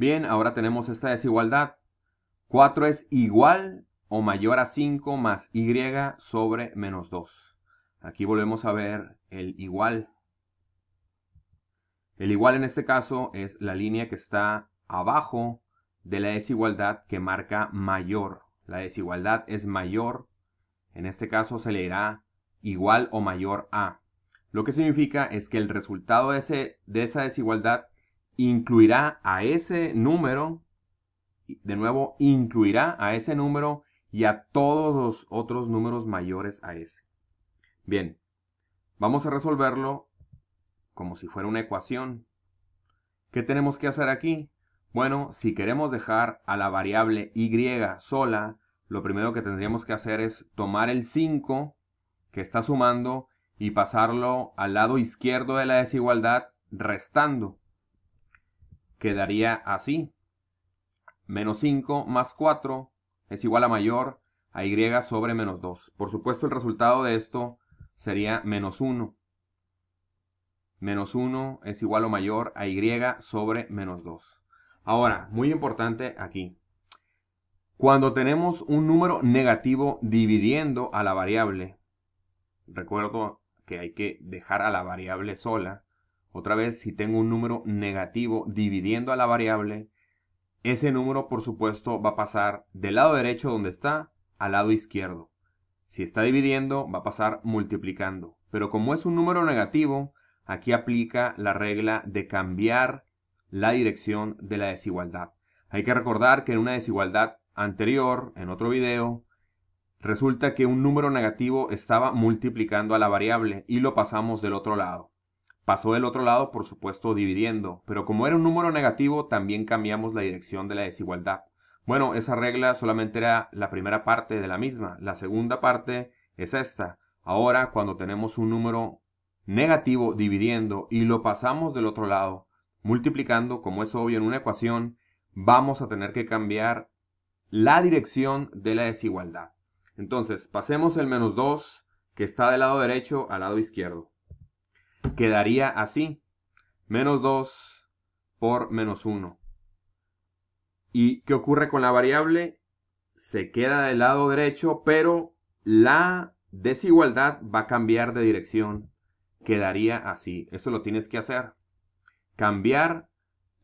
Bien, ahora tenemos esta desigualdad. 4 es igual o mayor a 5 más y sobre menos 2. Aquí volvemos a ver el igual. El igual en este caso es la línea que está abajo de la desigualdad que marca mayor. La desigualdad es mayor. En este caso se leerá igual o mayor a. Lo que significa es que el resultado de, ese, de esa desigualdad incluirá a ese número, de nuevo, incluirá a ese número y a todos los otros números mayores a ese. Bien, vamos a resolverlo como si fuera una ecuación. ¿Qué tenemos que hacer aquí? Bueno, si queremos dejar a la variable y sola, lo primero que tendríamos que hacer es tomar el 5 que está sumando y pasarlo al lado izquierdo de la desigualdad restando quedaría así. Menos 5 más 4 es igual a mayor a y sobre menos 2. Por supuesto, el resultado de esto sería menos 1. Menos 1 es igual o mayor a y sobre menos 2. Ahora, muy importante aquí. Cuando tenemos un número negativo dividiendo a la variable, recuerdo que hay que dejar a la variable sola, otra vez, si tengo un número negativo dividiendo a la variable, ese número, por supuesto, va a pasar del lado derecho donde está al lado izquierdo. Si está dividiendo, va a pasar multiplicando. Pero como es un número negativo, aquí aplica la regla de cambiar la dirección de la desigualdad. Hay que recordar que en una desigualdad anterior, en otro video, resulta que un número negativo estaba multiplicando a la variable y lo pasamos del otro lado. Pasó del otro lado, por supuesto, dividiendo, pero como era un número negativo, también cambiamos la dirección de la desigualdad. Bueno, esa regla solamente era la primera parte de la misma. La segunda parte es esta. Ahora, cuando tenemos un número negativo dividiendo y lo pasamos del otro lado, multiplicando, como es obvio en una ecuación, vamos a tener que cambiar la dirección de la desigualdad. Entonces, pasemos el menos 2 que está del lado derecho al lado izquierdo quedaría así. Menos 2 por menos 1. ¿Y qué ocurre con la variable? Se queda del lado derecho, pero la desigualdad va a cambiar de dirección. Quedaría así. Eso lo tienes que hacer. Cambiar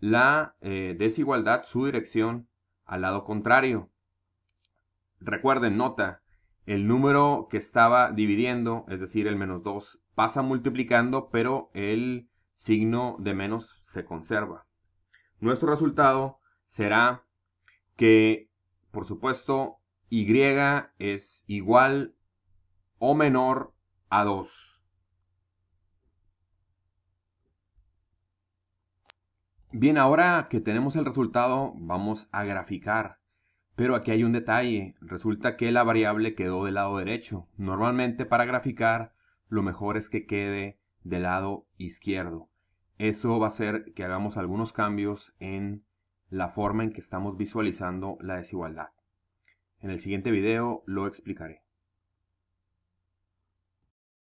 la eh, desigualdad, su dirección, al lado contrario. Recuerden, nota, el número que estaba dividiendo, es decir, el menos 2, pasa multiplicando, pero el signo de menos se conserva. Nuestro resultado será que, por supuesto, y es igual o menor a 2. Bien, ahora que tenemos el resultado, vamos a graficar pero aquí hay un detalle, resulta que la variable quedó del lado derecho. Normalmente para graficar lo mejor es que quede del lado izquierdo. Eso va a hacer que hagamos algunos cambios en la forma en que estamos visualizando la desigualdad. En el siguiente video lo explicaré.